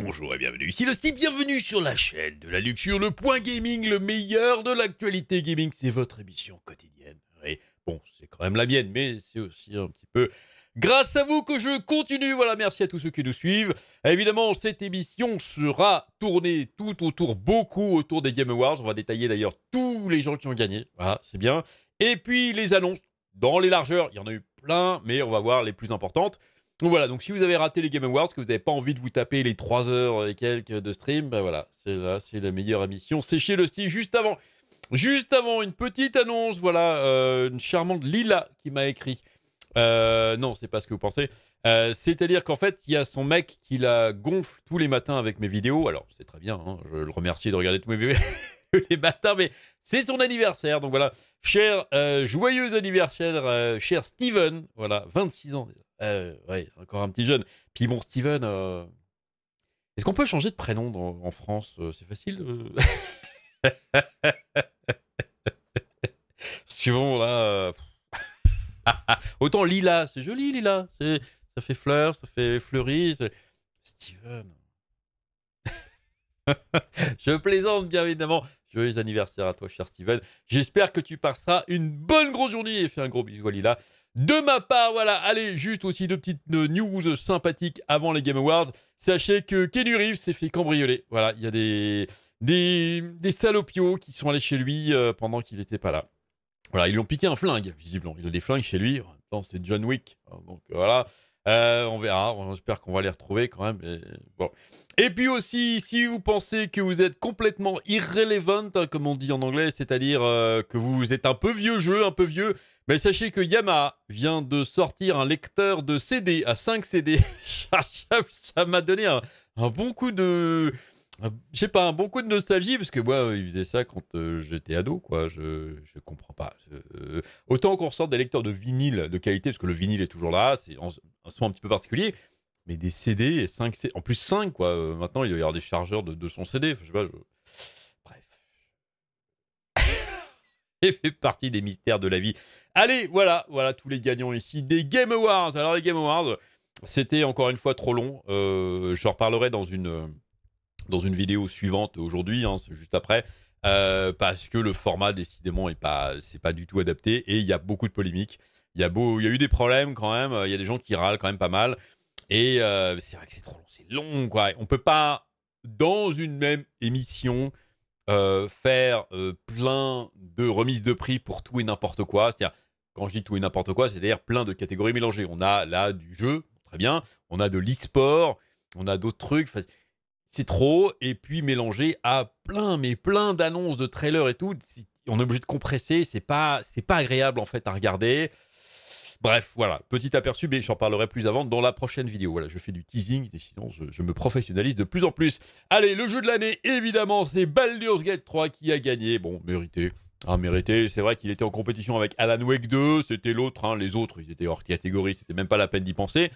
Bonjour et bienvenue, ici le Steve, bienvenue sur la chaîne de la Luxure, le point gaming, le meilleur de l'actualité gaming, c'est votre émission quotidienne. Et bon, c'est quand même la mienne, mais c'est aussi un petit peu grâce à vous que je continue. Voilà, merci à tous ceux qui nous suivent. Évidemment, cette émission sera tournée tout autour, beaucoup autour des Game Awards. On va détailler d'ailleurs tous les gens qui ont gagné. Voilà, c'est bien. Et puis les annonces dans les largeurs, il y en a eu plein, mais on va voir les plus importantes. Donc voilà, donc si vous avez raté les Game Awards, que vous n'avez pas envie de vous taper les 3 heures et quelques de stream, ben voilà, c'est là, c'est la meilleure émission. Séchez le style juste avant. Juste avant, une petite annonce, voilà, euh, une charmante Lila qui m'a écrit. Euh, non, c'est pas ce que vous pensez. Euh, c'est-à-dire qu'en fait, il y a son mec qui la gonfle tous les matins avec mes vidéos. Alors, c'est très bien, hein, je le remercie de regarder tous mes vidéos les matins, mais c'est son anniversaire. Donc voilà, cher, euh, joyeux anniversaire, cher Steven, voilà, 26 ans déjà. Euh, ouais, encore un petit jeune. Puis bon, Steven, euh, est-ce qu'on peut changer de prénom en France euh, C'est facile euh Suivant, là. Autant Lila, c'est joli Lila. Ça fait fleur, ça fait fleurie. Steven. Je plaisante, bien évidemment. Joyeux anniversaire à toi, cher Steven. J'espère que tu passeras une bonne grosse journée et fais un gros bisou à Lila de ma part. Voilà, allez, juste aussi deux petites euh, news sympathiques avant les Game Awards. Sachez que Ken Reeves s'est fait cambrioler. Voilà, il y a des, des, des, salopios qui sont allés chez lui euh, pendant qu'il n'était pas là. Voilà, ils lui ont piqué un flingue, visiblement. Il a des flingues chez lui. En c'est John Wick. Hein, donc euh, voilà, on verra. J'espère qu'on va les retrouver quand même. Et puis aussi, si vous pensez que vous êtes complètement irrelevant, hein, comme on dit en anglais, c'est-à-dire que vous êtes un peu vieux jeu, un peu vieux, mais sachez que Yamaha vient de sortir un lecteur de CD à 5 CD Ça m'a donné un, bon coup de... Je pas, un bon coup de nostalgie, parce que moi, ils faisaient ça quand euh, j'étais ado, quoi. Je, je comprends pas. Euh, autant qu'on ressort des lecteurs de vinyle de qualité, parce que le vinyle est toujours là, c'est un son un petit peu particulier, mais des CD, 5 CD, en plus 5, quoi. Euh, maintenant, il doit y avoir des chargeurs de 200 CD. Bref. Et fait partie des mystères de la vie. Allez, voilà, voilà tous les gagnants ici des Game Awards. Alors les Game Awards, c'était encore une fois trop long. Euh, je reparlerai dans une, euh, dans une vidéo suivante aujourd'hui, hein, juste après, euh, parce que le format décidément est pas, c'est pas du tout adapté et il y a beaucoup de polémiques. Il y a beau, il y a eu des problèmes quand même. Il y a des gens qui râlent quand même pas mal. Et c'est vrai que c'est trop long, c'est long quoi. On peut pas dans une même émission faire plein de remises de prix pour tout et n'importe quoi. C'est-à-dire quand je dis tout et n'importe quoi, cest d'ailleurs plein de catégories mélangées. On a là du jeu, très bien. On a de l'e-sport, on a d'autres trucs. C'est trop. Et puis mélangé à plein, mais plein d'annonces, de trailers et tout. On est obligé de compresser. C'est pas, c'est pas agréable en fait à regarder. Bref, voilà, petit aperçu, mais j'en parlerai plus avant dans la prochaine vidéo. Voilà, je fais du teasing, sinon je, je me professionnalise de plus en plus. Allez, le jeu de l'année, évidemment, c'est Baldur's Gate 3 qui a gagné. Bon, mérité. Ah, mérité, c'est vrai qu'il était en compétition avec Alan Wake 2, c'était l'autre, hein, les autres, ils étaient hors catégorie, c'était même pas la peine d'y penser.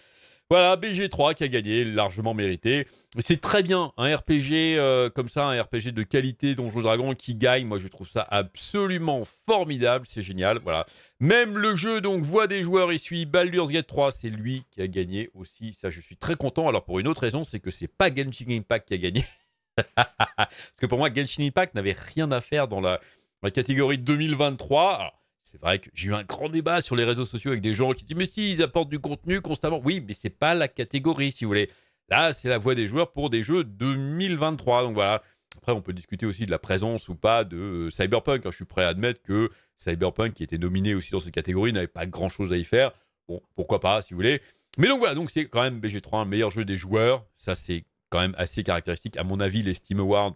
Voilà, BG3 qui a gagné, largement mérité. C'est très bien, un RPG euh, comme ça, un RPG de qualité, Donjons Dragon qui gagne. Moi, je trouve ça absolument formidable, c'est génial. Voilà. Même le jeu, donc, voit des joueurs il suit Baldur's Gate 3, c'est lui qui a gagné aussi. Ça, je suis très content. Alors, pour une autre raison, c'est que c'est pas Genshin Impact qui a gagné. Parce que pour moi, Genshin Impact n'avait rien à faire dans la, la catégorie 2023. c'est vrai que j'ai eu un grand débat sur les réseaux sociaux avec des gens qui disent Mais si, ils apportent du contenu constamment. Oui, mais c'est pas la catégorie, si vous voulez. Là, c'est la voix des joueurs pour des jeux 2023. Donc voilà. Après, on peut discuter aussi de la présence ou pas de euh, Cyberpunk. Je suis prêt à admettre que Cyberpunk, qui était nominé aussi dans cette catégorie, n'avait pas grand chose à y faire. Bon, pourquoi pas, si vous voulez. Mais donc voilà, donc c'est quand même BG3, un meilleur jeu des joueurs. Ça, c'est quand même assez caractéristique. À mon avis, les Steam Awards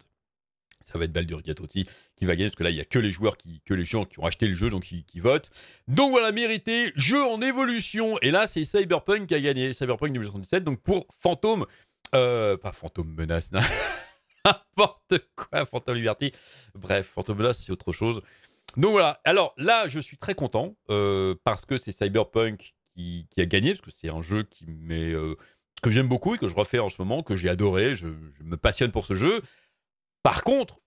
ça va être Baldur Gatotti qui va gagner, parce que là, il n'y a que les joueurs, qui, que les gens qui ont acheté le jeu, donc qui, votent. Donc voilà, mérité, jeu en évolution. Et là, c'est Cyberpunk qui a gagné, Cyberpunk 2077, donc pour Fantôme, euh, pas Fantôme Menace, n'importe quoi, Fantôme Liberty. Bref, Fantôme Menace, c'est autre chose. Donc voilà, alors là, je suis très content, euh, parce que c'est Cyberpunk qui, qui, a gagné, parce que c'est un jeu qui euh, que j'aime beaucoup et que je refais en ce moment, que j'ai adoré, je, je me passionne pour ce jeu. Par contre,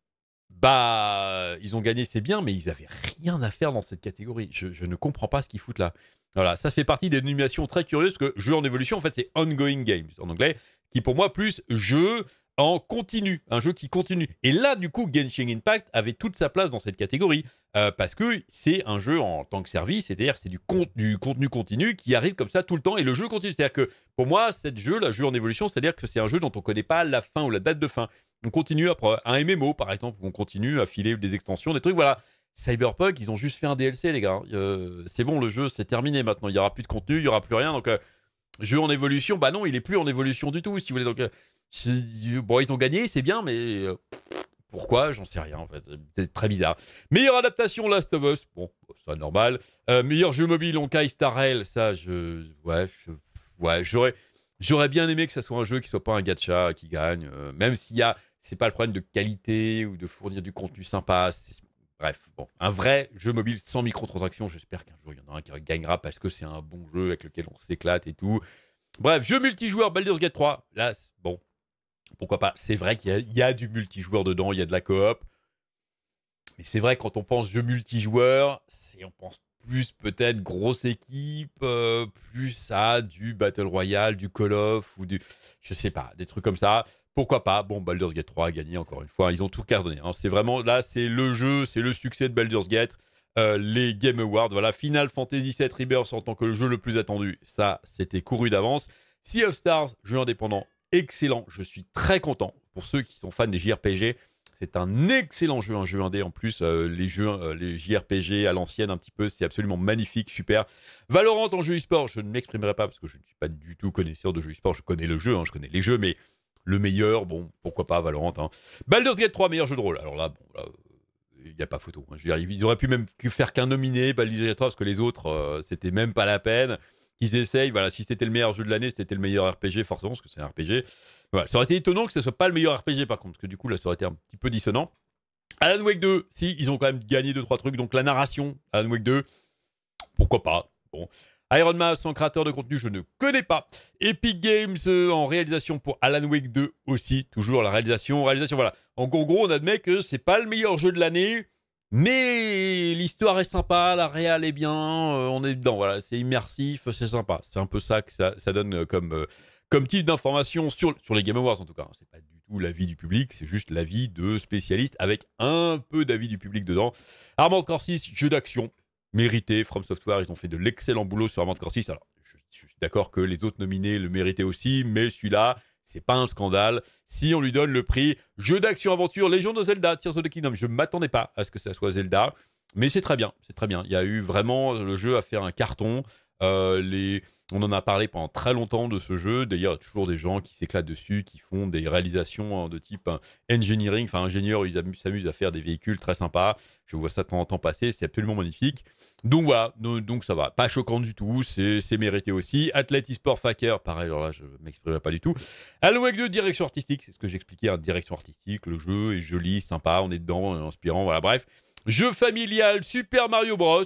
bah, ils ont gagné, c'est bien, mais ils n'avaient rien à faire dans cette catégorie. Je, ne comprends pas ce qu'ils foutent là. Voilà, ça fait partie des nominations très curieuses que jeu en évolution, en fait, c'est ongoing games en anglais, qui pour moi plus jeu en continu, un jeu qui continue. Et là, du coup, Genshin Impact avait toute sa place dans cette catégorie euh, parce que c'est un jeu en tant que service, c'est-à-dire c'est du, contenu continu qui arrive comme ça tout le temps et le jeu continue. C'est-à-dire que pour moi, cette jeu, la jeu en évolution, c'est-à-dire que c'est un jeu dont on ne connaît pas la fin ou la date de fin on continue après un MMO par exemple, où on continue à filer des extensions, des trucs, voilà. Cyberpunk, ils ont juste fait un DLC, les gars. Hein. Euh, c'est bon, le jeu, c'est terminé maintenant. Il n'y aura plus de contenu, il n'y aura plus rien. Donc, euh, jeu en évolution, bah non, il est plus en évolution du tout, si vous voulez. Donc, euh, bon, ils ont gagné, c'est bien, mais pourquoi J'en sais rien, C'est très bizarre. Meilleure adaptation, Last of Us. Bon, ça normal. meilleur jeu mobile, Honkai Star Rail. Ça, je. Ouais, ouais j'aurais. J'aurais bien aimé que ça soit un jeu qui soit pas un gacha qui gagne, même s'il y a c'est pas le problème de qualité ou de fournir du contenu sympa. Bref, bon, un vrai jeu mobile sans microtransactions. J'espère qu'un jour il y en a un qui gagnera parce que c'est un bon jeu avec lequel on s'éclate et tout. Bref, jeu multijoueur Baldur's Gate 3. Là, bon, pourquoi pas. C'est vrai qu'il y, a du multijoueur dedans, il y a de la coop. Mais c'est vrai, quand on pense jeu multijoueur, on pense plus peut-être grosse équipe, euh, plus ça, du Battle Royale, du Call of ou du. Je sais pas, des trucs comme ça pourquoi pas Bon, Baldur's Gate 3 a gagné encore une fois. Ils ont tout cardonné. Hein. C'est vraiment là, c'est le jeu, c'est le succès de Baldur's Gate. Euh, les Game Awards, voilà, Final Fantasy VII Rebirth en tant que le jeu le plus attendu, ça c'était couru d'avance. Sea of Stars, jeu indépendant, excellent, je suis très content. Pour ceux qui sont fans des JRPG, c'est un excellent jeu, un jeu indé en plus. Euh, les jeux, euh, les JRPG à l'ancienne un petit peu, c'est absolument magnifique, super. Valorant en jeu e-sport, je ne m'exprimerai pas parce que je ne suis pas du tout connaisseur de jeu e-sport. Je connais le jeu, hein, je connais les jeux, mais le meilleur, bon, pourquoi pas Valorant. Hein. Baldur's Gate 3, meilleur jeu de rôle. Alors là, bon, il n'y a pas photo. Hein. Je ils auraient pu même faire qu'un nominé, Baldur's Gate 3, parce que les autres, euh, c'était même pas la peine. Ils essayent, voilà, si c'était le meilleur jeu de l'année, c'était le meilleur RPG, forcément, parce que c'est un RPG. ça aurait été étonnant que ce ne soit pas le meilleur RPG, par contre, parce que du coup, là, ça aurait été un petit peu dissonant. Alan Wake 2, si, ils ont quand même gagné 2-3 trucs, donc la narration, Alan Wake 2, pourquoi pas Bon. Iron Man, son créateur de contenu, je ne connais pas. Epic Games euh, en réalisation pour Alan Wake 2 aussi, toujours la réalisation, réalisation, voilà. En gros, on admet que c'est pas le meilleur jeu de l'année, mais l'histoire est sympa, la réal est bien, euh, on est dedans, voilà, c'est immersif, c'est sympa. C'est un peu ça que ça, donne euh, comme, comme type d'information sur, sur les Game Awards en tout cas. C'est pas du tout l'avis du public, c'est juste l'avis de spécialistes avec un peu d'avis du public dedans. Armand Core jeu d'action, mérité. From Software, ils ont fait de l'excellent boulot sur Armored Core 6. Alors, je, suis d'accord que les autres nominés le méritaient aussi, mais celui-là, c'est pas un scandale. Si on lui donne le prix jeu d'action aventure Légion de Zelda, Tears of the Kingdom, je m'attendais pas à ce que ça soit Zelda, mais c'est très bien, c'est très bien. Il y a eu vraiment le jeu à faire un carton. Euh, on en a parlé pendant très longtemps de ce jeu. D'ailleurs, il y a toujours des gens qui s'éclatent dessus, qui font des réalisations hein, de type hein, engineering. Enfin, ingénieurs, ils s'amusent à faire des véhicules très sympas. Je vois ça pendant temps en temps passer. C'est absolument magnifique. Donc voilà, donc ça va. Pas choquant du tout. C'est mérité aussi. Athlete sport Faker, pareil, alors là, je ne m'exprimerai pas du tout. avec 2, direction artistique. C'est ce que j'expliquais. Hein, direction artistique. Le jeu est joli, sympa. On est dedans, inspirant. Voilà, bref. Jeu familial Super Mario Bros.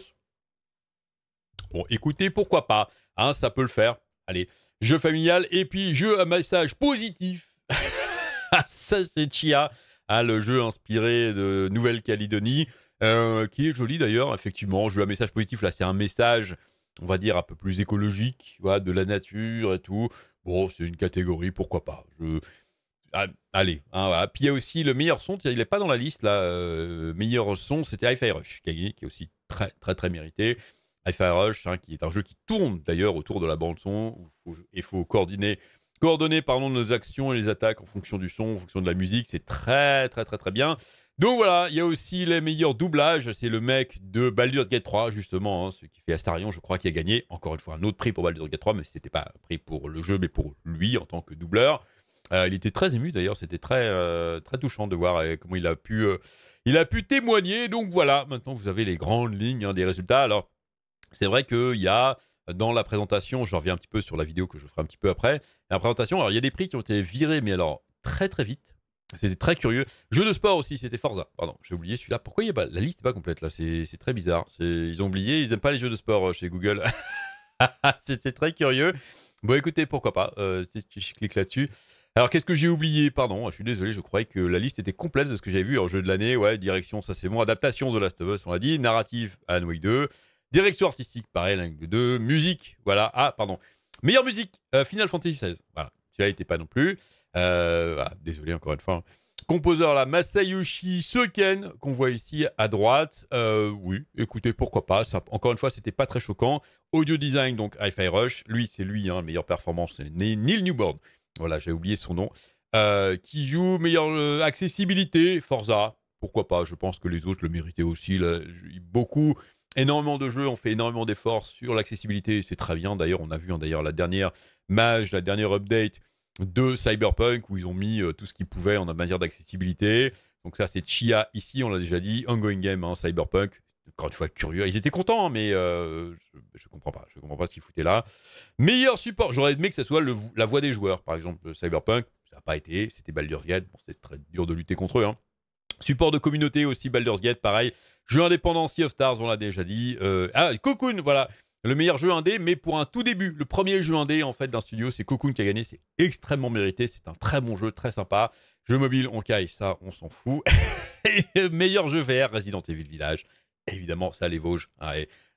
Bon, écoutez, pourquoi pas hein, Ça peut le faire. Allez, jeu familial et puis jeu à message positif. Ah, ça, c'est Chia, hein, le jeu inspiré de Nouvelle-Calédonie, euh, qui est joli d'ailleurs, effectivement. Jeu à message positif, là, c'est un message, on va dire, un peu plus écologique, de la nature et tout. Bon, c'est une catégorie, pourquoi pas Je... Ah, allez, hein, Puis il y a aussi le meilleur son, il n'est pas dans la liste, là. Euh, meilleur son, c'était Hi-Fi Rush, qui est aussi très, très, très mérité hi Rush, hein, qui est un jeu qui tourne d'ailleurs autour de la bande-son. Il faut coordonner, pardon, nos actions et les attaques en fonction du son, en fonction de la musique. C'est très, très, très, très bien. Donc voilà, il y a aussi les meilleurs doublages. C'est le mec de Baldur's Gate 3, justement, hein, ce qui fait Astarion, je crois, qui a gagné. Encore une fois, un autre prix pour Baldur's Gate 3, mais ce n'était pas un prix pour le jeu, mais pour lui en tant que doubleur. Euh, il était très ému d'ailleurs, c'était très, euh, très touchant de voir euh, comment il a, pu, il a pu témoigner. Donc voilà, maintenant vous avez les grandes lignes hein, des résultats. Alors, c'est vrai qu'il y a dans la présentation, je reviens un petit peu sur la vidéo que je ferai un petit peu après, la présentation, alors il y a des prix qui ont été virés, mais alors très très vite. C'était très curieux. Jeux de sport aussi, c'était Forza. Pardon, j'ai oublié celui-là. Pourquoi il y a pas... la liste n'est pas complète là C'est très bizarre. Ils ont oublié, ils n'aiment pas les jeux de sport euh, chez Google. c'était très curieux. Bon, écoutez, pourquoi pas Je euh, clique là-dessus. Alors, qu'est-ce que j'ai oublié Pardon, je suis désolé, je croyais que la liste était complète de ce que j'avais vu en jeu de l'année. Ouais, direction, ça c'est bon. Adaptation de Last of Us, on l'a dit. Narrative, Alan 2. Direction artistique, pareil, de de Musique, voilà. Ah, pardon. Meilleure musique, euh, Final Fantasy XVI. Voilà, tu été pas non plus. Euh, ah, désolé encore une fois. Hein. Composeur là, Masayoshi Seken, qu'on voit ici à droite. Euh, oui, écoutez, pourquoi pas. encore une fois, c'était pas très choquant. Audio design, donc Hi-Fi Rush. Lui, c'est lui, hein, meilleure performance, c'est Neil Newborn. Voilà, j'ai oublié son nom. qui joue meilleure accessibilité, Forza. Pourquoi pas Je pense que les autres le méritaient aussi. beaucoup énormément de jeux, ont fait énormément d'efforts sur l'accessibilité, c'est très bien. D'ailleurs, on a vu hein, d'ailleurs la dernière mage, la dernière update de Cyberpunk où ils ont mis euh, tout ce qu'ils pouvaient en matière d'accessibilité. Donc ça, c'est Chia ici, on l'a déjà dit, ongoing game, hein, Cyberpunk. Encore une fois, curieux. Ils étaient contents, hein, mais euh, je, ne comprends pas. Je comprends pas ce qu'ils foutaient là. Meilleur support. J'aurais aimé que ce soit la voix des joueurs. Par exemple, Cyberpunk, ça n'a pas été. C'était Baldur's Gate. Bon, c'est très dur de lutter contre eux. Support de communauté aussi, Baldur's Gate, pareil. Jeu indépendant, Sea of Stars, on l'a déjà dit. Euh, ah, Cocoon, voilà. Le meilleur jeu indé, mais pour un tout début. Le premier jeu indé, en fait, d'un studio, c'est Cocoon qui a gagné. C'est extrêmement mérité. C'est un très bon jeu, très sympa. Jeu mobile, on caille ça, on s'en fout. et meilleur jeu VR, Resident Evil Village. Évidemment, ça, les Vosges. Ah,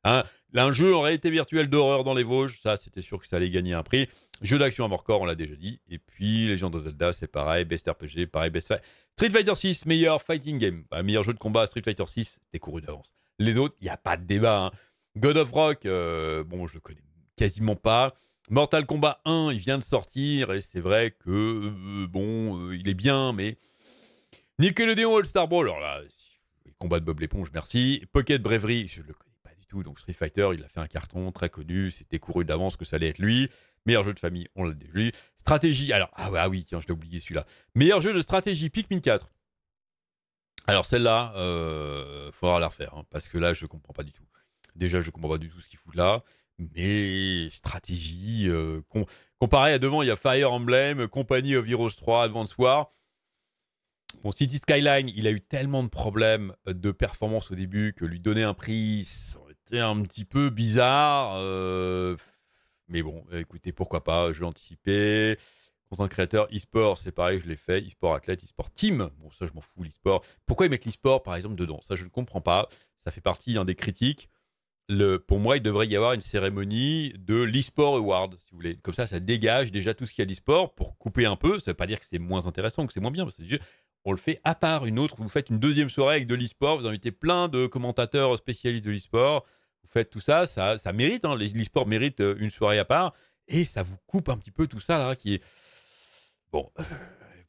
un hein. jeu en réalité virtuelle d'horreur dans les Vosges, ça c'était sûr que ça allait gagner un prix. Jeu d'action à mort corps, on l'a déjà dit. Et puis Legend de Zelda, c'est pareil. Best RPG, pareil. Best Fight. Street Fighter 6, meilleur fighting game. Bah, meilleur jeu de combat, Street Fighter 6, c'était couru d'avance. Les autres, il n'y a pas de débat. Hein. God of Rock, euh, bon, je le connais quasiment pas. Mortal Kombat 1, il vient de sortir et c'est vrai que, euh, bon, euh, il est bien, mais. Nickelodeon All-Star Brawl, alors là, combat de Bob l'éponge, merci. Pocket Bravery, je le connais donc Street Fighter, il a fait un carton très connu, c'était couru d'avance que ça allait être lui. Meilleur jeu de famille, on l'a déjà vu Stratégie, alors, ah, ouais, ah oui, tiens, je l'ai oublié celui-là. Meilleur jeu de stratégie, Pikmin 4. Alors celle-là, il euh, faudra la refaire, hein, parce que là, je ne comprends pas du tout. Déjà, je comprends pas du tout ce qu'il fout là. Mais stratégie, euh, comparé à devant, il y a Fire Emblem, Company of Heroes 3, Advance War. Bon, City Skyline, il a eu tellement de problèmes de performance au début que lui donner un prix, c'est un petit peu bizarre. Euh, mais bon, écoutez, pourquoi pas, je vais anticiper. Content créateur, e-sport, c'est pareil, je l'ai fait. E-sport athlète, e-sport team. Bon, ça, je m'en fous, l'e-sport. Pourquoi ils mettent l'e-sport, par exemple, dedans Ça, je ne comprends pas. Ça fait partie hein, des critiques. Le, pour moi, il devrait y avoir une cérémonie de l'e-sport award, si vous voulez. Comme ça, ça dégage déjà tout ce qu'il y a d'e-sport pour couper un peu. Ça ne veut pas dire que c'est moins intéressant, que c'est moins bien. C'est juste on le fait à part. Une autre, vous faites une deuxième soirée avec de l'e-sport, vous invitez plein de commentateurs spécialistes de l'e-sport, vous faites tout ça, ça, mérite, hein, l'e-sport mérite euh, une soirée à part, et ça vous coupe un petit peu tout ça, là, qui est... Bon, euh,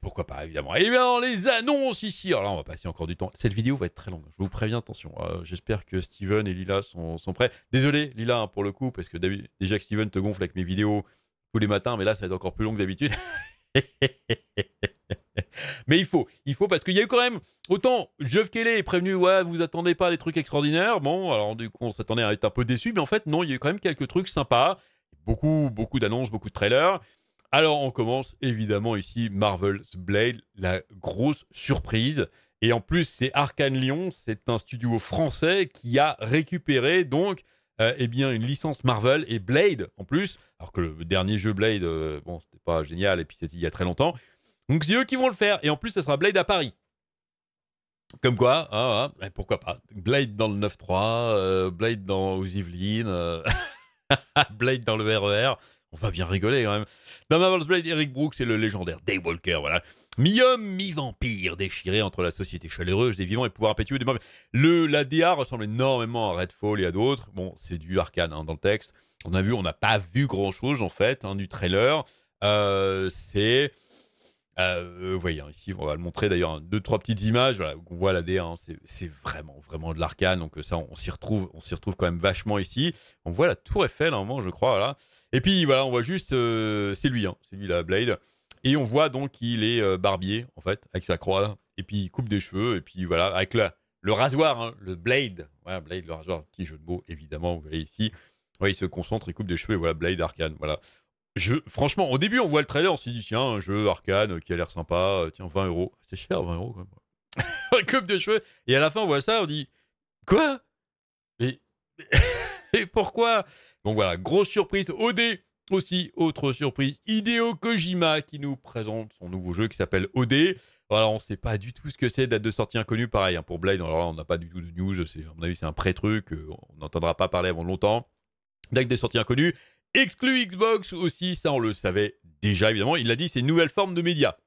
pourquoi pas, évidemment. Et eh bien, les annonces ici, alors là, on va passer encore du temps. Cette vidéo va être très longue, hein. je vous préviens, attention. Euh, j'espère que Steven et Lila sont, prêts. Désolé, Lila, hein, pour le coup, parce que déjà que Steven te gonfle avec mes vidéos tous les matins, mais là, ça va être encore plus long que d'habitude. Mais il faut, il faut parce qu'il y a eu quand même autant Jeff Kelly est prévenu, ouais, vous attendez pas des trucs extraordinaires. Bon, alors du coup, on s'attendait à être un peu déçu, mais en fait, non, il y a eu quand même quelques trucs sympas, beaucoup, beaucoup d'annonces, beaucoup de trailers. Alors, on commence évidemment ici Marvel's Blade, la grosse surprise. Et en plus, c'est Arkane Lyon, c'est un studio français qui a récupéré donc euh, eh bien, une licence Marvel et Blade en plus, alors que le dernier jeu Blade, euh, bon, c'était pas génial et puis c'était il y a très longtemps. Donc c'est eux qui vont le faire. Et en plus, ce sera Blade à Paris. Comme quoi, ah, ah, eh, pourquoi pas. Blade dans le 9-3, euh, Blade dans aux Yvelines, euh, Blade dans le RER. E on va bien rigoler quand même. Dans Marvel's Blade, Eric Brooks c'est le légendaire Daywalker, voilà. Mi-homme, mi-vampire, déchiré entre la société chaleureuse des vivants et pouvoir impétueux des morts. Le, la DA ressemble énormément à Redfall et à d'autres. Bon, c'est du arcane hein, dans le texte. On a vu, on n'a pas vu grand-chose en fait hein, du trailer. Euh, c'est euh, voyez, euh, hein, ici, on va le montrer d'ailleurs, hein, deux, trois petites images. Voilà, on voit la D1, hein, c'est vraiment, vraiment de l'arcane. Donc, euh, ça, on, s'y retrouve, on s'y retrouve quand même vachement ici. On voit la Tour Eiffel à un moment, je crois. Voilà. Et puis, voilà, on voit juste, euh, c'est lui, hein, c'est lui, la Blade. Et on voit donc qu'il est barbier, en fait, avec sa croix. Et puis, il coupe des cheveux. Et puis, voilà, avec le rasoir, le Blade. Voilà, Blade, le rasoir, petit jeu de mots, évidemment, vous voyez ici. il se concentre, il coupe des cheveux, voilà, Blade Arcane. Voilà franchement, au début, on voit le trailer, on se dit tiens, un jeu arcane qui a l'air sympa, euh, tiens, 20 euros. C'est cher, 20 euros quand même. un coupe de cheveux. Et à la fin, on voit ça, on dit quoi Mais. Et pourquoi Donc voilà, grosse surprise. OD aussi, autre surprise. Hideo Kojima qui nous présente son nouveau jeu qui s'appelle OD. Voilà, on ne sait pas du tout ce que c'est, date de sortie inconnue, pareil. Hein, pour Blade, alors là, on n'a pas du tout de news. À mon avis, c'est un pré-truc. Euh, on n'entendra pas parler avant longtemps. Date de sortie inconnue. Exclu Xbox aussi, ça on le savait déjà évidemment. Il l'a dit, c'est une nouvelle forme de média.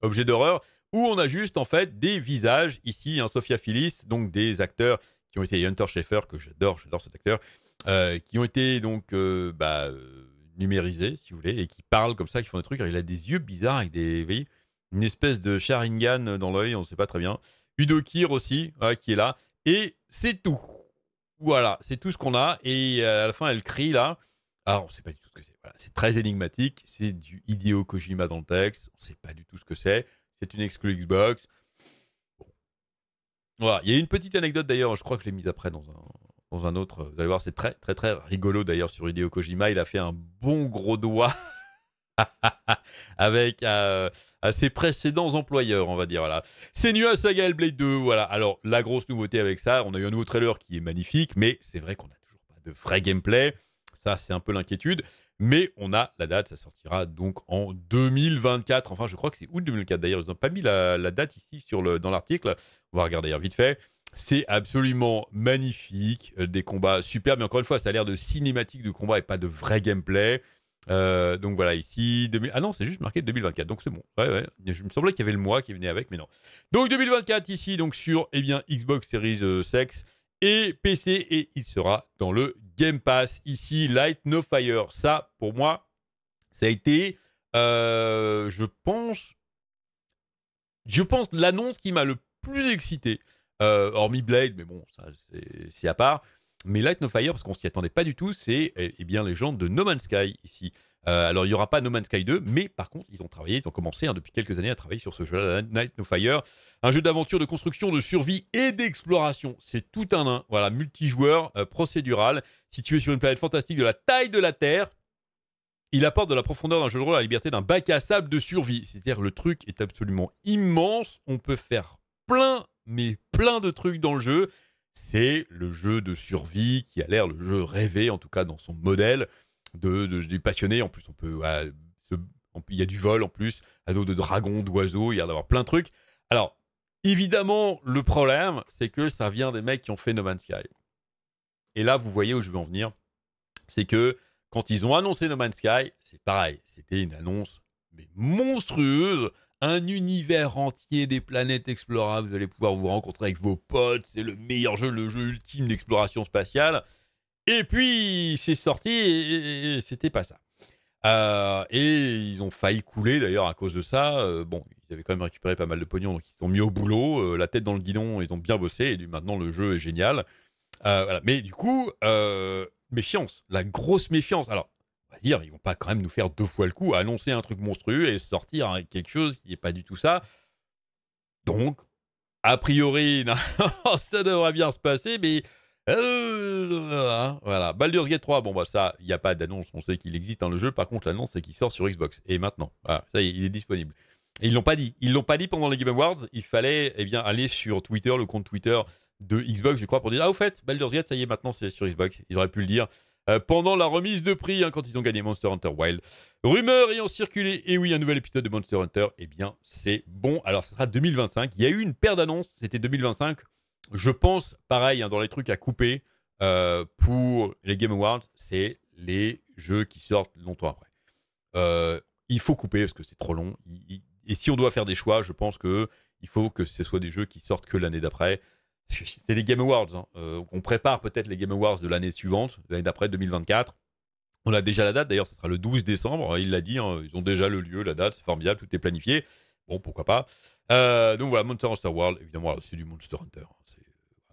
Objet d'horreur, où on a juste en fait des visages. Ici, un hein, Sophia Phyllis, donc des acteurs qui ont été Hunter Schaeffer, que j'adore, j'adore cet acteur, euh, qui ont été donc euh, bah, numérisés, si vous voulez, et qui parlent comme ça, qui font des trucs. il a des yeux bizarres avec des. une espèce de Sharingan dans l'œil, on ne sait pas très bien. Udokir aussi, qui est là. Et c'est tout. Voilà, c'est tout ce qu'on a. Et euh, à la fin, elle crie là. Alors, on ne sait pas du tout ce que c'est. c'est très énigmatique. C'est du Hideo Kojima dans le texte. On ne sait pas du tout ce que c'est. C'est une exclus Xbox. Voilà. Il y a une petite anecdote d'ailleurs. Je crois que je l'ai mise après dans un, un autre. Vous allez voir, c'est très, très, très rigolo d'ailleurs sur Hideo Kojima. Il a fait un bon gros doigt avec euh, à ses précédents employeurs, on va dire. Voilà. à Saga Blade 2. Voilà. Alors, la grosse nouveauté avec ça, on a eu un nouveau trailer qui est magnifique, mais c'est vrai qu'on n'a toujours pas de vrai gameplay. Ça, c'est un peu l'inquiétude. Mais on a la date, ça sortira donc en 2024. Enfin, je crois que c'est août 2024 D'ailleurs, ils n'ont pas mis la, date ici sur le, dans l'article. On va regarder vite fait. C'est absolument magnifique, euh, des combats superbes. Mais encore une fois, ça a l'air de cinématique de combat et pas de vrai gameplay. Euh, donc voilà, ici. Ah non, c'est juste marqué 2024, donc c'est bon. Ouais, Je me semblais qu'il y avait le mois qui venait avec, mais non. Donc 2024 ici, donc sur eh bien, Xbox Series euh, X, et PC et il sera dans le Game Pass. Ici, Light No Fire. Ça, pour moi, ça a été, euh, je pense, je pense l'annonce qui m'a le plus excité, euh, hormis Blade, mais bon, ça c'est à part. Mais Light No Fire, parce qu'on s'y attendait pas du tout, c'est eh, eh bien les gens de No Man's Sky ici. Euh, alors il n'y aura pas No Man's Sky 2, mais par contre ils ont travaillé, ils ont commencé hein, depuis quelques années à travailler sur ce jeu Night No Fire, un jeu d'aventure, de construction, de survie et d'exploration. C'est tout un voilà, multijoueur euh, procédural situé sur une planète fantastique de la taille de la Terre. Il apporte de la profondeur d'un jeu de rôle à la liberté d'un bac à sable de survie. C'est-à-dire le truc est absolument immense, on peut faire plein mais plein de trucs dans le jeu c'est le jeu de survie qui a l'air le jeu rêvé, en tout cas dans son modèle de, de, passionné. En plus, ah, on peut, il y a du vol en plus, à dos de dragons, d'oiseaux, il y a d'avoir plein de trucs. Alors, évidemment, le problème, c'est que ça vient des mecs qui ont fait No Man's Sky. Et là, vous voyez où je veux en venir, c'est que quand ils ont annoncé No Man's Sky, c'est pareil, c'était une annonce mais monstrueuse un univers entier des planètes explorables. Vous allez pouvoir vous rencontrer avec vos potes. C'est le meilleur jeu, le jeu ultime d'exploration spatiale. Et puis, c'est sorti et, c'était pas ça. Euh, et ils ont failli couler d'ailleurs à cause de ça. Euh, bon, ils avaient quand même récupéré pas mal de pognon, donc ils se sont mis au boulot, euh, la tête dans le guidon, ils ont bien bossé, et maintenant le jeu est génial. Mais du coup, méfiance, la grosse méfiance. Alors, dire, ils vont pas quand même nous faire deux fois le coup, annoncer un truc monstrueux et sortir quelque chose qui n'est pas du tout ça. Donc, a priori, ça devrait bien se passer, mais euh, voilà. Baldur's Gate 3, bon bah ça, il n'y a pas d'annonce, on sait qu'il existe dans hein, le jeu. Par contre, l'annonce c'est qu'il sort sur Xbox. Et maintenant, ça y est, il est disponible. Et ils l'ont pas dit. Ils l'ont pas dit pendant les Game Awards. Il fallait eh bien aller sur Twitter, le compte Twitter de Xbox, je crois, pour dire ah au fait, Baldur's Gate, ça y est, maintenant c'est sur Xbox. Ils auraient pu le dire. Euh, pendant la remise de prix hein, quand ils ont gagné Monster Hunter Wild. Rumeur ayant circulé, et oui, un nouvel épisode de Monster Hunter, eh bien, c'est bon. Alors, ce sera 2025. Il y a eu une paire d'annonces, c'était 2025. Je pense, pareil, hein, dans les trucs à couper euh, pour les Game Awards, c'est les jeux qui sortent longtemps après. Euh, il faut couper parce que c'est trop long. et si on doit faire des choix, je pense que il faut que ce soit des jeux qui sortent que l'année d'après c'est les Game Awards. Hein. Euh, on prépare peut-être les Game Awards de l'année suivante, l'année d'après 2024. On a déjà la date, d'ailleurs, ce sera le 12 décembre. Hein, il l'a dit, hein, ils ont déjà le lieu, la date, c'est formidable, tout est planifié. Bon, pourquoi pas. Euh, donc voilà, Monster Hunter World, évidemment, c'est du Monster Hunter.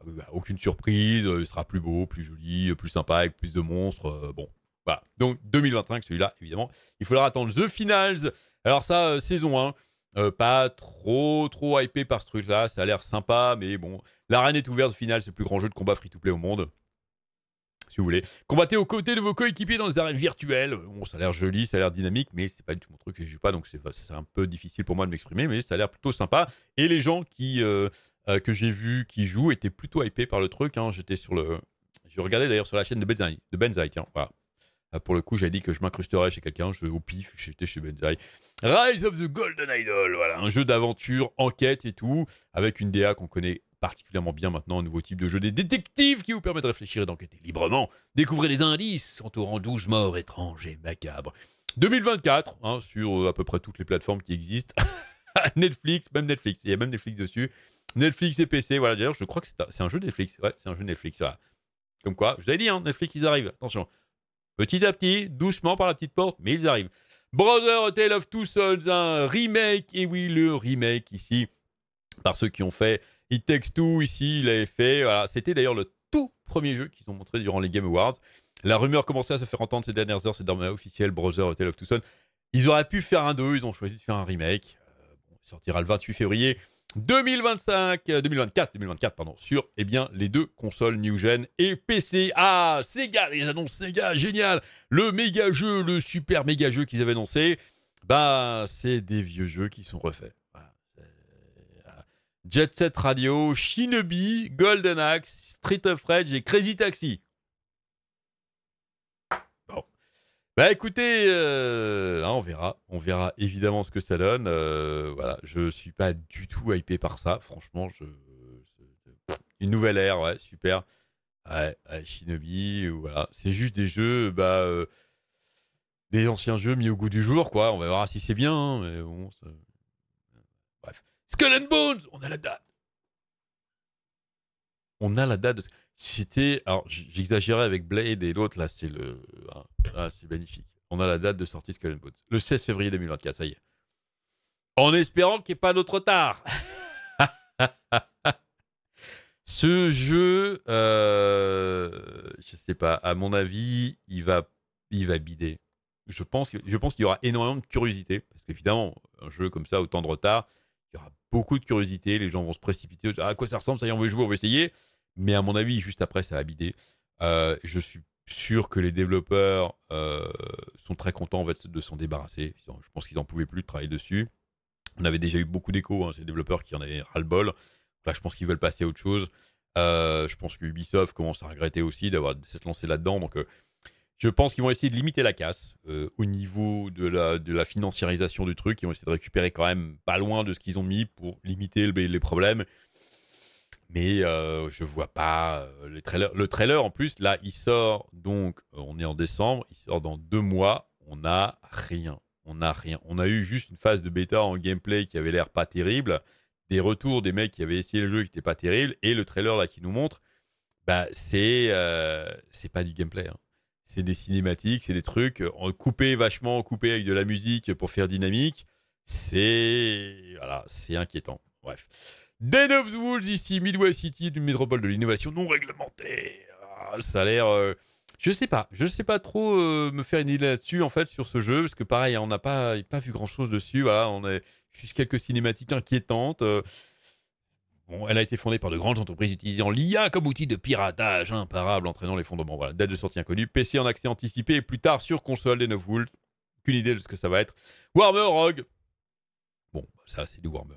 Euh, bah, aucune surprise, il sera plus beau, plus joli, plus sympa, avec plus de monstres. bon, voilà. Donc 2025, celui-là, évidemment, il faudra attendre The Finals. Alors ça, saison 1. Euh, pas trop trop hypé par ce truc-là. Ça a l'air sympa, mais bon. L'arène est ouverte au final, c'est le plus grand jeu de combat free-to-play au monde. Si vous voulez. Combattez aux côtés de vos coéquipiers dans des arènes virtuelles. Bon, ça a l'air joli, ça a l'air dynamique, mais c'est pas du tout mon truc, je joue pas, donc c'est un peu difficile pour moi de m'exprimer, mais ça a l'air plutôt sympa. Et les gens qui, euh, euh, que j'ai vu qui jouent étaient plutôt hypés par le truc. Hein. J'étais sur le. Je regardais d'ailleurs sur la chaîne de Benzai. De voilà. Pour le coup, j'avais dit que je m'incrusterais chez quelqu'un, je, vous pif, j'étais chez Benzai. Rise of the Golden Idol, voilà, un jeu d'aventure, enquête et tout, avec une DA qu'on connaît particulièrement bien maintenant, un nouveau type de jeu des détectives qui vous permet de réfléchir et d'enquêter librement. Découvrez les indices entourant 12 morts étranges et macabres. 2024, hein, sur euh, à peu près toutes les plateformes qui existent. Netflix, même Netflix, il y a même Netflix dessus. Netflix et PC, voilà, d'ailleurs, je crois que c'est un, jeu Netflix. Ouais, c'est un jeu Netflix, Comme quoi, je vous dit, hein, Netflix, ils arrivent, attention. Petit à petit, doucement par la petite porte, mais ils arrivent. Brother hotel of Two Sons, un remake, et oui, le remake ici, par ceux qui ont fait It Takes Two, ici, il avait fait, c'était d'ailleurs le tout premier jeu qu'ils ont montré durant les Game Awards. La rumeur commençait à se faire entendre ces dernières heures, c'est désormais officiel, Brother hotel of Two Sons. Ils auraient pu faire un 2, ils ont choisi de faire un remake. Euh, il sortira le 28 février. 2025, 2024, 2024, pardon, sur eh bien, les deux consoles New Gen et PC. Ah, Sega, les annonces Sega, génial Le méga jeu, le super méga jeu qu'ils avaient annoncé, bah, c'est des vieux jeux qui sont refaits. Euh, Jet Set Radio, Shinobi, Golden Axe, Street of Rage et Crazy Taxi. Bah écoutez, euh, hein, on verra, on verra évidemment ce que ça donne. Euh, voilà, je suis pas du tout hypé par ça, franchement. une nouvelle ère, ouais, super. Ouais, Shinobi, voilà, c'est juste des jeux, bah, euh, des anciens jeux mis au goût du jour, quoi. On va voir si c'est bien, hein, mais bon. Bref, Skull Bones, on a la date. On a la date de. C'était, alors j'exagérais avec Blade et l'autre, là, c'est le. Ah, ah, c'est magnifique. On a la date de sortie de Skull Boots Le 16 février 2024, ça y est. En espérant qu'il n'y ait pas d'autre retard. Ce jeu, je euh, je sais pas, à mon avis, il va, il va bider. Je pense, je pense qu'il y aura énormément de curiosité, parce qu'évidemment, un jeu comme ça, autant de retard, il y aura beaucoup de curiosité, les gens vont se précipiter, ah, à quoi ça ressemble, ça y est, on veut jouer, on veut essayer. Mais à mon avis, juste après, ça a bidé. Euh, je suis sûr que les développeurs euh, sont très contents en fait, de s'en débarrasser. Je pense qu'ils n'en pouvaient plus travailler dessus. On avait déjà eu beaucoup d'échos, hein, ces développeurs qui en avaient ras-le-bol. Là, je pense qu'ils veulent passer à autre chose. Euh, je pense que Ubisoft commence à regretter aussi d'avoir cette lancé là-dedans. Donc, je pense qu'ils vont essayer de limiter la casse au niveau de la, de la financiarisation du truc. Ils vont essayer de récupérer quand même pas loin de ce qu'ils ont mis pour limiter les problèmes mais euh, je vois pas euh, le trailer. Le trailer, en plus, là, il sort donc, euh, on est en décembre, il sort dans deux mois, on n'a rien. On n'a rien. On a eu juste une phase de bêta en gameplay qui avait l'air pas terrible, des retours des mecs qui avaient essayé le jeu qui n'était pas terrible, et le trailer là qui nous montre, bah, c'est euh, c'est pas du gameplay. Hein. C'est des cinématiques, c'est des trucs coupés vachement, coupés avec de la musique pour faire dynamique. C'est voilà, c'est inquiétant. Bref. Den of the Wolves ici, Midway City, une métropole de l'innovation non réglementée. Ah, ça a l'air... Euh, je sais pas, je sais pas trop euh, me faire une idée là-dessus, en fait, sur ce jeu, parce que pareil, on n'a pas, pas vu grand-chose dessus, voilà, on a juste quelques cinématiques inquiétantes. Euh. Bon, elle a été fondée par de grandes entreprises utilisant l'IA comme outil de piratage imparable, entraînant les fondements. Voilà, date de sortie inconnue, PC en accès anticipé et plus tard sur console des 9 volts. Aucune idée de ce que ça va être. Warmer Rogue. Bon, ça c'est du Warmer.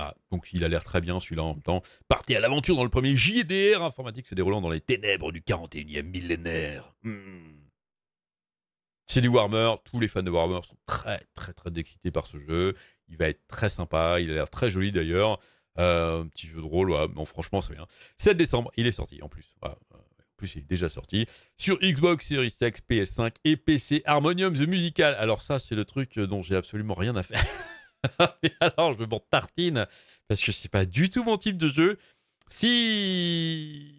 Ah, donc il a l'air très bien celui-là en même temps. Partez à l'aventure dans le premier JDR informatique se déroulant dans les ténèbres du 41e millénaire. C'est hmm. du Warmer, tous les fans de Warhammer sont très très très excités par ce jeu. Il va être très sympa, il a l'air très joli d'ailleurs. Euh, petit jeu de rôle, bon, franchement c'est bien. 7 décembre, il est sorti en plus. en plus, il est déjà sorti. Sur Xbox Series X, PS5 et PC, Harmonium The Musical. Alors ça, c'est le truc euh, dont j'ai absolument rien à faire. alors, je me tartine parce que c'est pas du tout mon type de jeu. Si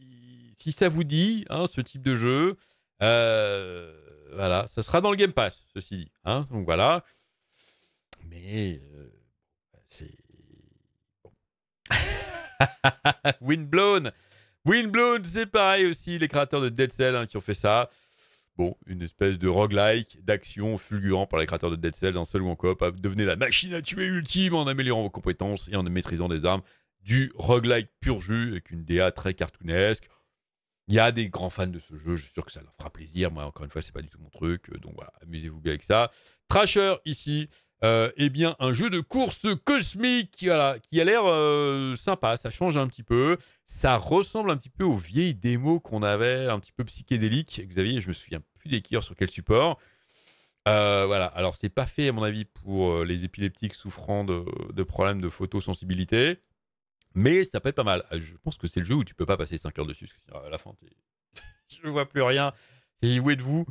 si ça vous dit, hein, ce type de jeu, euh, voilà, ça sera dans le Game Pass, ceci dit. Hein, donc voilà. Mais euh, c'est. Windblown! Windblown, c'est pareil aussi, les créateurs de Dead Cell hein, qui ont fait ça. Bon, une espèce de roguelike d'action fulgurant par les créateurs de Dead Cells dans seul ou en coop. Devenez la machine à tuer ultime en améliorant vos compétences et en maîtrisant des armes. Du roguelike pur jus avec une DA très cartoonesque. Il y a des grands fans de ce jeu, je suis sûr que ça leur fera plaisir. Moi, encore une fois, c'est pas du tout mon truc, euh, donc voilà, amusez-vous bien avec ça. Trasher ici, euh, eh bien, un jeu de course cosmique qui a l'air euh, sympa. Ça change un petit peu. Ça ressemble un petit peu aux vieilles démos qu'on avait, un petit peu psychédéliques. Xavier, je me souviens plus des sur quel support. Euh, voilà. Alors, c'est pas fait, à mon avis, pour les épileptiques souffrant de, problèmes de photosensibilité. Mais ça peut être pas mal. Je pense que c'est le jeu où tu peux pas passer 5 heures dessus. Parce que à la fin, je vois plus rien. Et où êtes-vous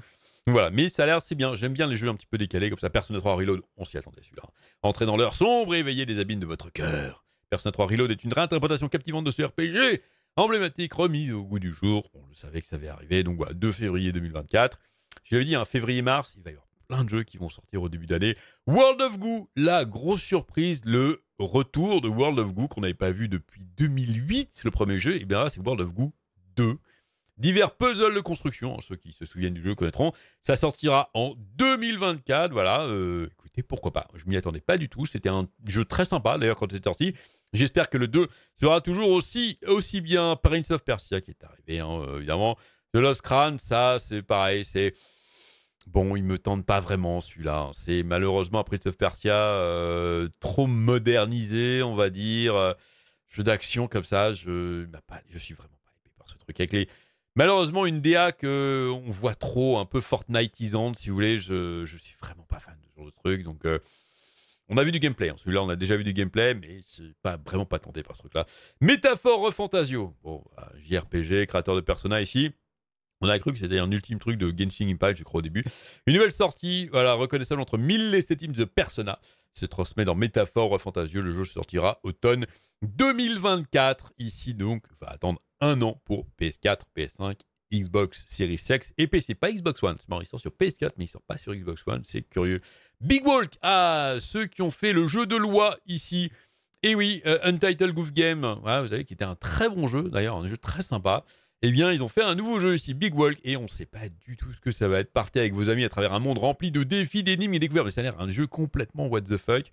voilà, mais ça a l'air c'est bien. J'aime bien les jeux un petit peu décalés comme ça. Persona 3 Reload, on s'y attendait celui-là. Entrez dans l'heure sombre et éveillez les abîmes de votre cœur. Persona 3 Reload est une réinterprétation captivante de ce RPG emblématique remise au goût du jour. On le savait que ça allait arriver. Donc voilà, 2 février 2024. J'avais dit, février-mars, il va y avoir plein de jeux qui vont sortir au début d'année. World of Goo, la grosse surprise, le retour de World of Goo qu'on n'avait pas vu depuis 2008, le premier jeu. Et eh bien là, c'est World of Goo 2 divers puzzles de construction. Hein, ceux qui se souviennent du jeu connaîtront. Ça sortira en 2024. Voilà, euh, écoutez, pourquoi pas. Je m'y attendais pas du tout. C'était un jeu très sympa d'ailleurs quand c'est sorti. J'espère que le 2 sera toujours aussi, aussi bien. Prince of Persia qui est arrivé, hein, euh, évidemment. The Lost Crown, ça, c'est pareil. C'est. Bon, il me tente pas vraiment celui-là. Hein. C'est malheureusement Prince of Persia euh, trop modernisé, on va dire. Jeu d'action comme ça, je, ne pas, je suis vraiment pas épais par ce truc. Avec les, Malheureusement, une DA que on voit trop, un peu Fortniteisante, si vous voulez. Je, je suis vraiment pas fan de ce genre de truc. Donc, euh, on a vu du gameplay. Hein. Celui-là, on a déjà vu du gameplay, mais c'est pas vraiment pas tenté par ce truc-là. Métaphore Fantasio. Bon, bah, JRPG, créateur de Persona ici. On a cru que c'était un ultime truc de Genshin Impact, je crois, au début. Une nouvelle sortie, voilà, reconnaissable entre 1000 et teams de Persona. Se transmet dans Métaphore Refantasio Le jeu sortira automne 2024. Ici, donc, va attendre un an pour PS4, PS5, Xbox Series X et PC. Pas Xbox One, c'est marrant, il sort sur PS4, mais il sort pas sur Xbox One, c'est curieux. Big Walk à ah, ceux qui ont fait le jeu de loi ici. Et eh oui, euh, Untitled Goof Game, ah, vous savez, qui était un très bon jeu, d'ailleurs, un jeu très sympa. Eh bien, ils ont fait un nouveau jeu ici, Big Walk, et on ne sait pas du tout ce que ça va être. Partez avec vos amis à travers un monde rempli de défis, d'énigmes et découvertes. Mais ça a l'air un jeu complètement what the fuck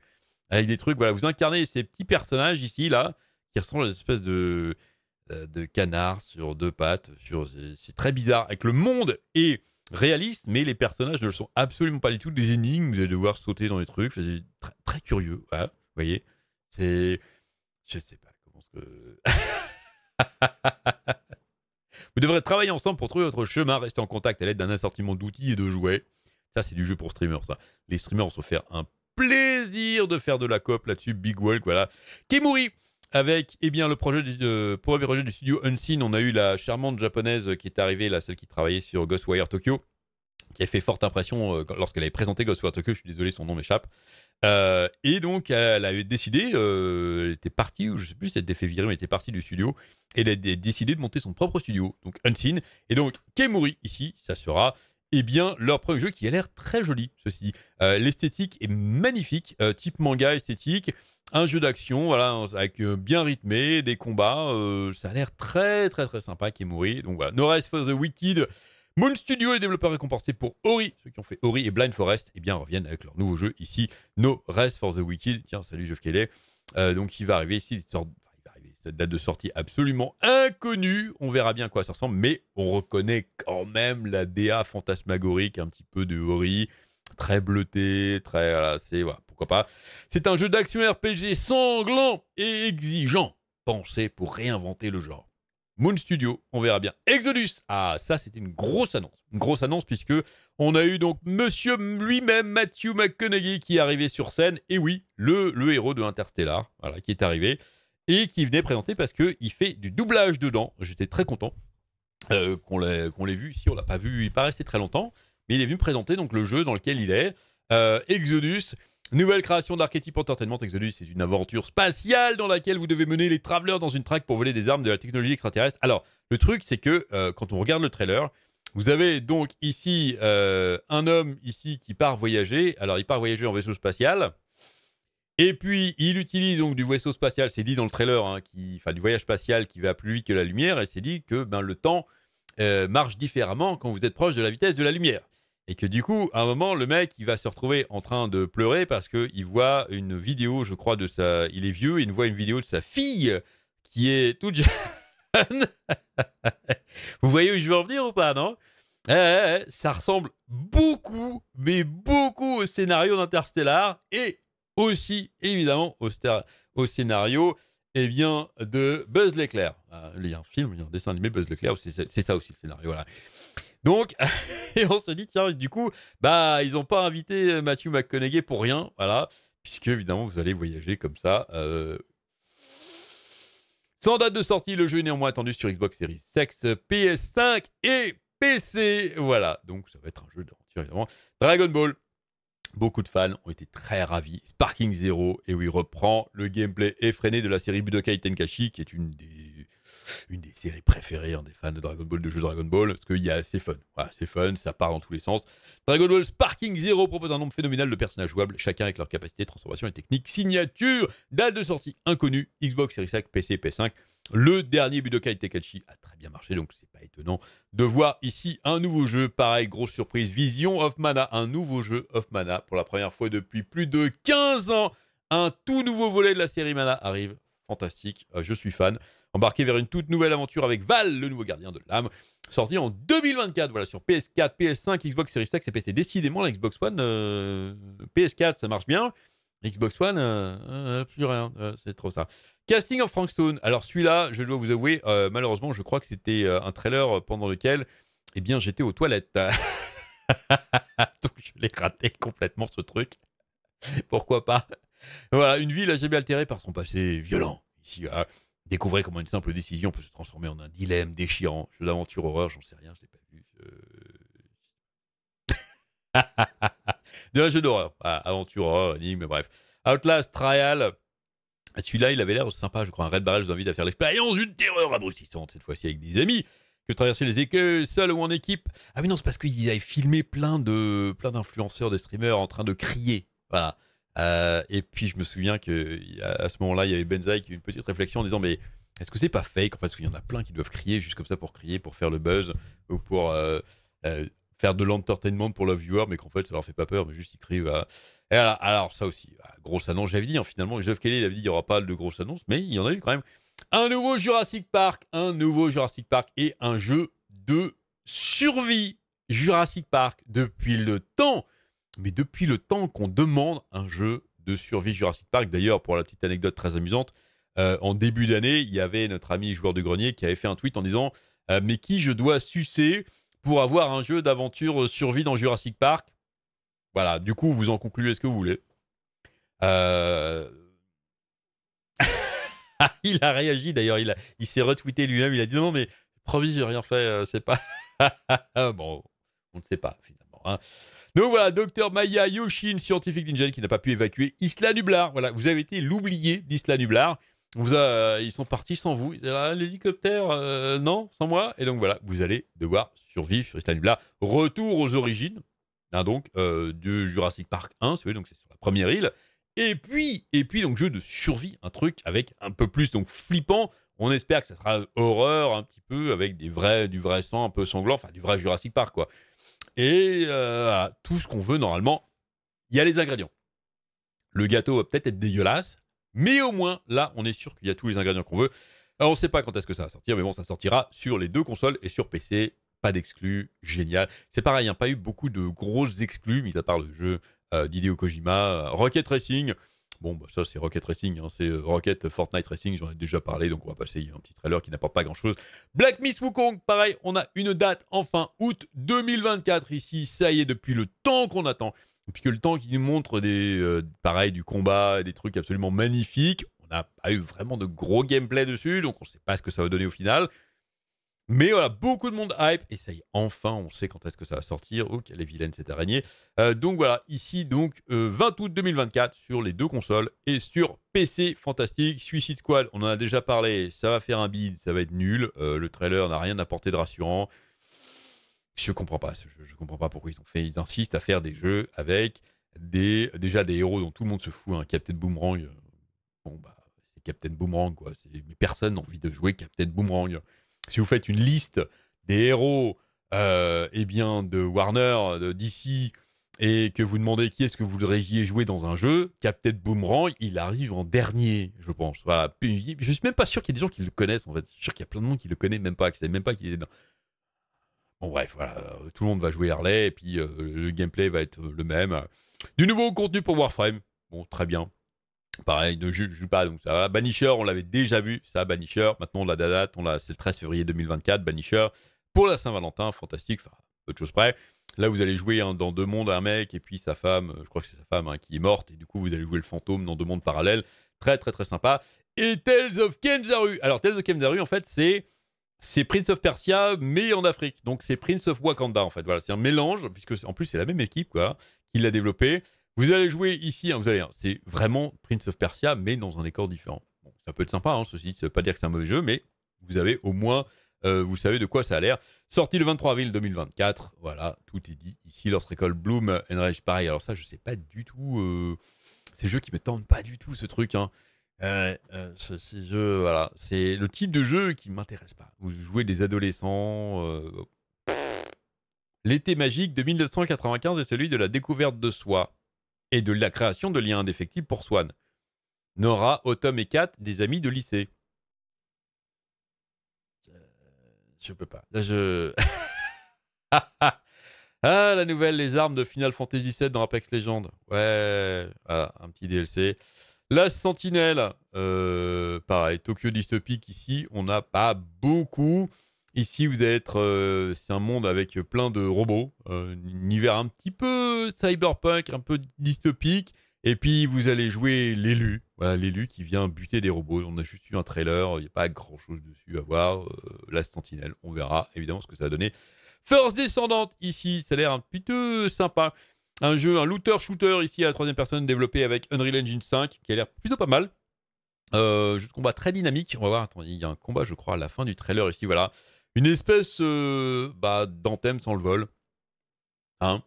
avec des trucs. Voilà, vous incarnez ces petits personnages ici, là, qui ressemblent à des espèces de, euh, canards sur deux pattes. c'est très bizarre. Avec le monde est réaliste, mais les personnages ne le sont absolument pas du tout. Des énigmes, vous allez devoir sauter dans les trucs. C'est très, curieux. vous voyez, c'est. Je sais pas comment vous devrez travailler ensemble pour trouver votre chemin, rester en contact à l'aide d'un assortiment d'outils et de jouets. Ça, c'est du jeu pour streamers, Les streamers vont se faire un plaisir de faire de la coop là-dessus. Big Walk, voilà. Kemuri avec eh bien, le projet du, euh, premier projet du studio Unseen, on a eu la charmante japonaise qui est arrivée, là, celle qui travaillait sur Ghostwire Tokyo, qui a fait forte impression euh, lorsqu'elle avait présenté Ghostwire Tokyo, je suis désolé, son nom m'échappe. Euh, et donc, elle avait décidé, elle était partie, ou je sais plus si elle était fait virer, mais elle était partie du studio, et elle a décidé de monter son propre studio, donc Unseen. Et donc, Kemuri, ici, ça sera eh bien, leur premier jeu qui a l'air très joli, ceci euh, L'esthétique est magnifique, euh, type manga esthétique. Un jeu d'action, voilà, avec euh, bien rythmé, des combats. ça a l'air très, très, très sympa, qui mouru Donc voilà, No Rest for the Wicked. Moon Studio, les développeurs récompensés pour Ori, ceux qui ont fait Ori et Blind Forest, et eh bien, reviennent avec leur nouveau jeu ici, No Rest for the Wicked. Tiens, salut Jeff Kelly. donc, il va arriver ici, date de sortie absolument inconnue, on verra bien à quoi ça ressemble, mais on reconnaît quand même la DA fantasmagorique, un petit peu de Hori, très bleuté, très... Voilà, pourquoi pas. C'est un jeu d'action RPG sanglant et exigeant, pensé pour réinventer le genre. Moon Studio, on verra bien. Exodus, ah ça c'était une grosse annonce, une grosse annonce puisque on a eu donc Monsieur lui-même Matthew McConaughey qui est arrivé sur scène et oui le, le héros de Interstellar, voilà qui est arrivé et qui venait présenter parce que il fait du doublage dedans. J'étais très content euh, qu'on l'ait vu ici. On l'a pas vu, il pas resté très longtemps, mais il est venu présenter donc le jeu dans lequel il est. Euh, Exodus, nouvelle création d'Archetype Entertainment. Exodus, c'est une aventure spatiale dans laquelle vous devez mener les travelers dans une traque pour voler des armes de la technologie extraterrestre. Alors, le truc, c'est que euh, quand on regarde le trailer, vous avez donc ici un homme ici qui part voyager. Alors, il part voyager en vaisseau spatial. Et puis, il utilise donc du vaisseau spatial, c'est dit dans le trailer, hein, qui, enfin du voyage spatial qui va plus vite que la lumière, et c'est dit que ben, le temps euh, marche différemment quand vous êtes proche de la vitesse de la lumière. Et que du coup, à un moment, le mec, il va se retrouver en train de pleurer parce qu'il voit une vidéo, je crois, de sa... Il est vieux, il voit une vidéo de sa fille qui est toute jeune. vous voyez où je veux en venir ou pas, non eh, eh, eh, ça ressemble beaucoup, mais beaucoup au scénario d'Interstellar. Et aussi, évidemment, au, au scénario et eh bien, de Buzz l'éclair. Ah, il y a un film, il y a un dessin animé, Buzz l'éclair, c'est ça aussi le scénario. Donc, et on se dit, tiens, du coup, bah, ils n'ont pas invité Matthew McConaughey pour rien, voilà, puisque évidemment, vous allez voyager comme ça. Euh, sans date de sortie, le jeu est néanmoins attendu sur Xbox Series X, PS5 et PC. Voilà, donc ça va être un jeu d'aventure, évidemment. Dragon Ball, Beaucoup de fans ont été très ravis. Sparking Zero, et oui, reprend le gameplay effréné de la série Budokai Tenkashi, qui est une des, une des séries préférées en hein, des fans de Dragon Ball, de jeux Dragon Ball, parce qu'il y a assez fun. c'est fun, ça part dans tous les sens. Dragon Ball Sparking Zero propose un nombre phénoménal de personnages jouables, chacun avec leurs capacités, transformation et techniques. Signature, date de sortie inconnue, Xbox Series X, PC, PS5. Le dernier Budokai Tekachi a très bien marché, donc c'est pas étonnant de voir ici un nouveau jeu. Pareil, grosse surprise, Vision of Mana, un nouveau jeu of Mana pour la première fois depuis plus de 15 ans. Un tout nouveau volet de la série Mana arrive, fantastique, euh, je suis fan. Embarqué vers une toute nouvelle aventure avec Val, le nouveau gardien de l'âme, sorti en 2024, voilà, sur PS4, PS5, Xbox Series X et PC. Décidément, la Xbox One, euh, PS4, ça marche bien. Xbox One, euh, plus rien, c'est trop ça. Casting of Frank Stone. Alors celui-là, je dois vous avouer, euh, malheureusement, je crois que c'était euh, un trailer euh, pendant lequel, eh bien, j'étais aux toilettes. Donc je l'ai raté complètement ce truc. Pourquoi pas Voilà, une ville jamais altérée par son passé violent. Ici, découvrez comment une simple décision peut se transformer en un dilemme déchirant. Jeu d'aventure horreur, j'en sais rien, je l'ai pas vu. De un d'horreur, ah, aventure horreur, mais bref. Outlast Trial. Ah, celui-là, il avait l'air sympa, je crois. Un Red Barrel, je vous invite à faire l'expérience d'une terreur abrutissante, cette fois-ci avec des amis, que traverser les écueils seul ou en équipe. Ah mais non, c'est parce qu'ils avaient filmé plein de plein d'influenceurs, des streamers en train de crier. Voilà. Euh, et puis, je me souviens que à ce moment-là, il y avait Benzaï qui a une petite réflexion en disant Mais est-ce que c'est pas fake Parce qu'il y en a plein qui doivent crier juste comme ça pour crier, pour faire le buzz, ou pour. Euh, euh, faire de l'entertainment pour le viewer, mais qu'en fait, ça leur fait pas peur, mais juste ils crient. alors, ça aussi, grosse annonce, j'avais dit, hein, finalement, Jeff Kelly, il avait dit, il n'y aura pas de grosse annonce, mais il y en a eu quand même. Un nouveau Jurassic Park, un nouveau Jurassic Park et un jeu de survie. Jurassic Park, depuis le temps, mais depuis le temps qu'on demande un jeu de survie Jurassic Park. D'ailleurs, pour la petite anecdote très amusante, euh, en début d'année, il y avait notre ami joueur de grenier qui avait fait un tweet en disant euh, Mais qui je dois sucer avoir un jeu d'aventure euh, survie dans Jurassic Park. Voilà, du coup, vous en concluez ce que vous voulez. Euh, il a réagi d'ailleurs, il, a, il s'est retweeté lui-même, il a dit non, mais promis, j'ai rien fait, euh, c'est pas. bon, on ne sait pas finalement. Hein. Donc voilà, docteur Maya Yoshin, scientifique d'Ingen, qui n'a pas pu évacuer Isla Nublar. Voilà, vous avez été l'oublié d'Isla Nublar a, euh, ils sont partis sans vous. Ah, l'hélicoptère, euh, non, sans moi. Et donc voilà, vous allez devoir survivre sur cette année-là. Retour aux origines, hein, donc, euh, de Jurassic Park 1, c'est donc c'est sur la première île. Et puis, et puis, donc, jeu de survie, un truc avec un peu plus donc flippant. On espère que ça sera horreur un petit peu, avec des vrais, du vrai sang un peu sanglant, enfin du vrai Jurassic Park, quoi. Et tout ce qu'on veut normalement, il y a les ingrédients. Le gâteau va peut-être être dégueulasse, mais au moins, là, on est sûr qu'il y a tous les ingrédients qu'on veut. Alors, on ne sait pas quand est-ce que ça va sortir, mais bon, ça sortira sur les deux consoles et sur PC. Pas d'exclus, génial. C'est pareil, il hein, a pas eu beaucoup de grosses exclus, mis à part le jeu euh, d'Hideo Kojima, euh, Rocket Racing. Bon, bah, ça, c'est Rocket Racing, hein, c'est euh, Rocket Fortnite Racing, j'en ai déjà parlé, donc on va passer un petit trailer qui n'apporte pas grand-chose. Black Miss Wukong, pareil, on a une date en fin août 2024 ici, ça y est, depuis le temps qu'on attend. Puis que le temps qui nous montre des, euh, du combat, des trucs absolument magnifiques, on n'a pas eu vraiment de gros gameplay dessus, donc on ne sait pas ce que ça va donner au final. Mais voilà, beaucoup de monde hype, et ça enfin, on sait quand est-ce que ça va sortir. ou oh, quelle est vilaine cette araignée. Euh, donc voilà, ici, donc, 20 euh, août 2024 sur les deux consoles et sur PC, fantastique. Suicide Squad, on en a déjà parlé, ça va faire un bide, ça va être nul. le trailer n'a rien apporté de rassurant. Je comprends pas. Je, comprends pas pourquoi ils ont fait. Ils insistent à faire des jeux avec déjà des héros dont tout le monde se fout. Hein. Captain Boomerang. Euh, bon bah c'est Captain Boomerang quoi. Mais personne n'a envie de jouer Captain Boomerang. Si vous faites une liste des héros, euh, eh bien de Warner, d'ici, et que vous demandez qui est-ce que vous voudriez jouer dans un jeu, Captain Boomerang, il arrive en dernier, je pense. Voilà. Je suis même pas sûr qu'il y ait des gens qui le connaissent, en fait. Je suis sûr qu'il y a plein de monde qui le connaît même pas, qui ne même pas qu'il est dans. Bon, bref, euh, tout le monde va jouer Harley et puis euh, le gameplay va être euh, le même. Du nouveau contenu pour Warframe. Bon, très bien. Pareil, ne joue pas. Donc, ça, va. Banisher, on l'avait déjà vu, ça, Banisher. Maintenant, on l'a date, on l'a, c'est le 13 février 2024, Banisher. Pour la Saint-Valentin, fantastique, enfin, peu de choses près. Là, vous allez jouer hein, dans deux mondes, un mec et puis sa femme, je crois que c'est sa femme hein, qui est morte, et du coup, vous allez jouer le fantôme dans deux mondes parallèles. Très, très, très sympa. Et Tales of Kenjaru. Alors, Tales of Kenjaru, en fait, c'est c'est Prince of Persia, mais en Afrique. Donc c'est Prince of Wakanda, en fait. Voilà, c'est un mélange, puisque en plus c'est la même équipe quoi, qui l'a développé. Vous allez jouer ici, hein, vous allez, hein, c'est vraiment Prince of Persia, mais dans un décor différent. C'est ça peut être sympa, hein, ceci, ça ne veut pas dire que c'est un mauvais jeu, mais vous avez au moins, euh, vous savez de quoi ça a l'air. Sorti le 23 avril 2024, voilà, tout est dit ici. Lorsque école Bloom, euh, Enrage, pareil. Alors ça, je ne sais pas du tout. Euh, c'est ces jeu qui me tendent pas du tout, ce truc. Euh, voilà, c'est le type de jeu qui m'intéresse pas. Vous jouez des adolescents. Euh, l'été magique de 1995 est celui de la découverte de soi et de la création de liens indéfectibles pour Swan. Nora, Autumn et Kat, des amis de lycée. Euh, je peux pas. je. ah, la nouvelle, les armes de Final Fantasy VII dans Apex Legends. Ouais, un petit DLC. La Sentinelle, euh, pareil, Tokyo dystopique ici, on n'a pas beaucoup. Ici, vous allez être. Euh, c'est un monde avec plein de robots, euh, un univers un petit peu cyberpunk, un peu dystopique. Et puis, vous allez jouer l'élu. Voilà, l'élu qui vient buter des robots. On a juste eu un trailer, il n'y a pas grand chose dessus à voir. la Sentinelle, on verra évidemment ce que ça va donner. Force descendante ici, ça a l'air un petit peu sympa. Un jeu, un looter-shooter ici à la troisième personne développé avec Unreal Engine 5 qui a l'air plutôt pas mal. Euh, jeu de combat très dynamique. On va voir, attends, il y a un combat, je crois, à la fin du trailer ici, voilà. Une espèce euh, bah, d'anthème sans le vol. Hein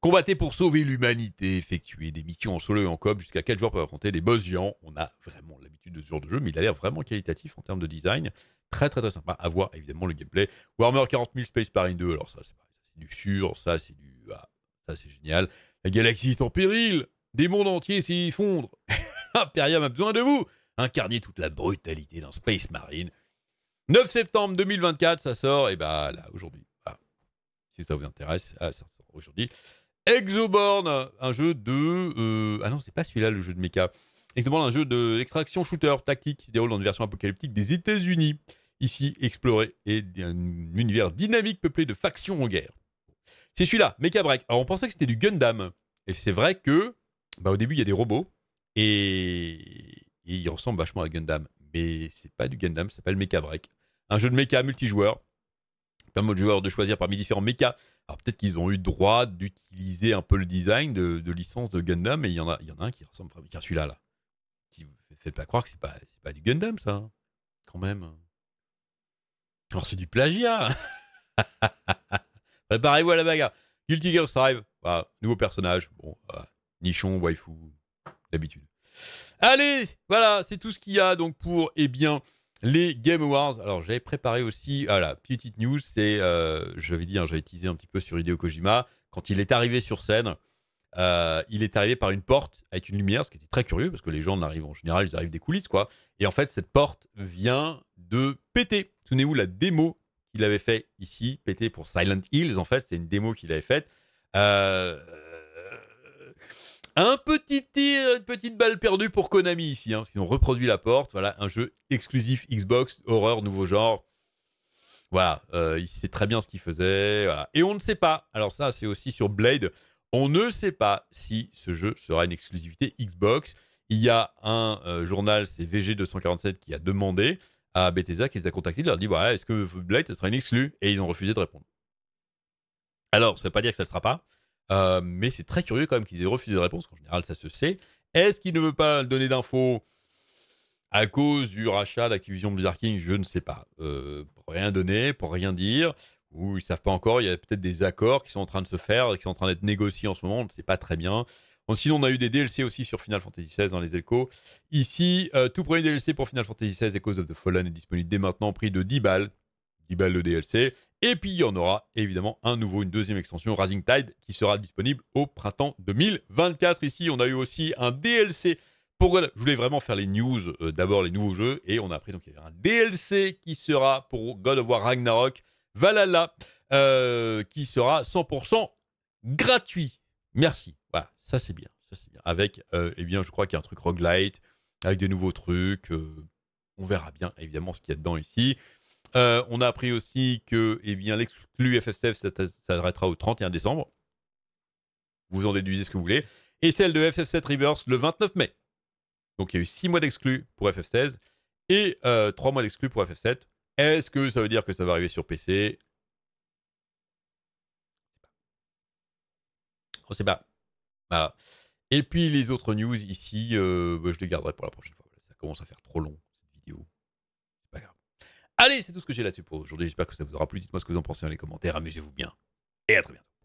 Combattez pour sauver l'humanité, effectuer des missions en solo et en coop jusqu'à 4 joueurs pour affronter des boss géants. On a vraiment l'habitude de ce genre de jeu, mais il a l'air vraiment qualitatif en termes de design. Très très très sympa à voir évidemment le gameplay. Warhammer 40 000 Space Marine 2, alors ça c'est du sûr, ça c'est du ah, ça, c'est génial. La galaxie est en péril. Des mondes entiers s'y effondrent. Imperium a besoin de vous. Incarnez toute la brutalité d'un Space Marine. 9 septembre 2024, ça sort. Et bah là, aujourd'hui. Bah, si ça vous intéresse, ah, ça sort aujourd'hui. Exoborn, un jeu de. Euh, ah non, c'est pas celui-là le jeu de méca. Exoborn, un jeu d'extraction extraction shooter tactique qui déroule dans une version apocalyptique des États-Unis. Ici, exploré et un univers dynamique peuplé de factions en guerre. C'est celui-là, Mecha Break. Alors on pensait que c'était du Gundam. Et c'est vrai que, bah, au début, il y a des robots. Et... ils ressemblent vachement à Gundam. Mais c'est pas du Gundam, ça s'appelle Mecha Break. Un jeu de mecha multijoueur. Permet aux joueurs de choisir parmi différents Mecha. Alors peut-être qu'ils ont eu droit d'utiliser un peu le design de, licence de Gundam. Et il y, en a, il y en a un qui ressemble vraiment à celui-là. Là. Faites pas croire que c'est pas, pas du Gundam, ça. Hein. Quand même. Alors c'est du plagiat Préparez-vous à la bagarre. Guilty Gear Strive, bah, nouveau personnage. Bon, bah, nichon, waifu, d'habitude. Allez, voilà, c'est tout ce qu'il y a donc pour eh bien les Game Awards. Alors j'avais préparé aussi, voilà, ah petite news, c'est, euh, je vais hein, j'avais teasé un petit peu sur Hideo Kojima quand il est arrivé sur scène. Euh, il est arrivé par une porte avec une lumière, ce qui était très curieux parce que les gens n'arrivent en général, ils arrivent des coulisses quoi. Et en fait, cette porte vient de péter. tenez vous la démo il avait fait ici, pété pour Silent Hills, en fait, c'est une démo qu'il avait faite. Euh, un petit tir, une petite balle perdue pour Konami ici, hein, ont reproduit la porte. Voilà, un jeu exclusif Xbox, horreur, nouveau genre. Voilà, euh, il sait très bien ce qu'il faisait. Et on ne sait pas, alors ça c'est aussi sur Blade, on ne sait pas si ce jeu sera une exclusivité Xbox. Il y a un euh, journal, c'est VG247, qui a demandé à Bethesda qui les a contactés, il leur dit est-ce que Blade, ça sera une exclue Et ils ont refusé de répondre. Alors, ça ne veut pas dire que ça ne le sera pas, euh, mais c'est très curieux quand même qu'ils aient refusé de répondre, parce qu'en général, ça se sait. Est-ce qu'ils ne veulent pas donner d'infos à cause du rachat d'Activision Blizzard King Je ne sais pas. Euh, pour rien donner, pour rien dire, ou ils ne savent pas encore, il y a peut-être des accords qui sont en train de se faire, qui sont en train d'être négociés en ce moment, on ne sait pas très bien sinon, on a eu des DLC aussi sur Final Fantasy XVI dans hein, les échos. Ici, euh, tout premier DLC pour Final Fantasy XVI, Echoes of the Fallen, est disponible dès maintenant, prix de 10 balles. 10 balles le DLC. Et puis, il y en aura évidemment un nouveau, une deuxième extension, Rising Tide, qui sera disponible au printemps 2024. Ici, on a eu aussi un DLC. Pour... Je voulais vraiment faire les news, euh, d'abord les nouveaux jeux, et on a appris donc il y avait un DLC qui sera pour God of War Ragnarok Valhalla, euh, qui sera 100% gratuit. Merci. Ça, c'est bien. bien. Avec, euh, eh bien, je crois qu'il y a un truc roguelite, avec des nouveaux trucs. Euh, on verra bien, évidemment, ce qu'il y a dedans ici. Euh, on a appris aussi que eh bien, l'exclu ça s'arrêtera au 31 décembre. Vous en déduisez ce que vous voulez. Et celle de FF7 Reverse le 29 mai. Donc il y a eu 6 mois d'exclus pour FF16 et 3 mois d'exclus pour FF7. Est-ce que ça veut dire que ça va arriver sur PC On ne sait pas. Voilà. Et puis les autres news ici, euh, bah, je les garderai pour la prochaine fois. Ça commence à faire trop long cette vidéo. C'est pas grave. Allez, c'est tout ce que j'ai là-dessus pour aujourd'hui. J'espère que ça vous aura plu. Dites-moi ce que vous en pensez dans les commentaires. Amusez-vous bien. Et à très bientôt.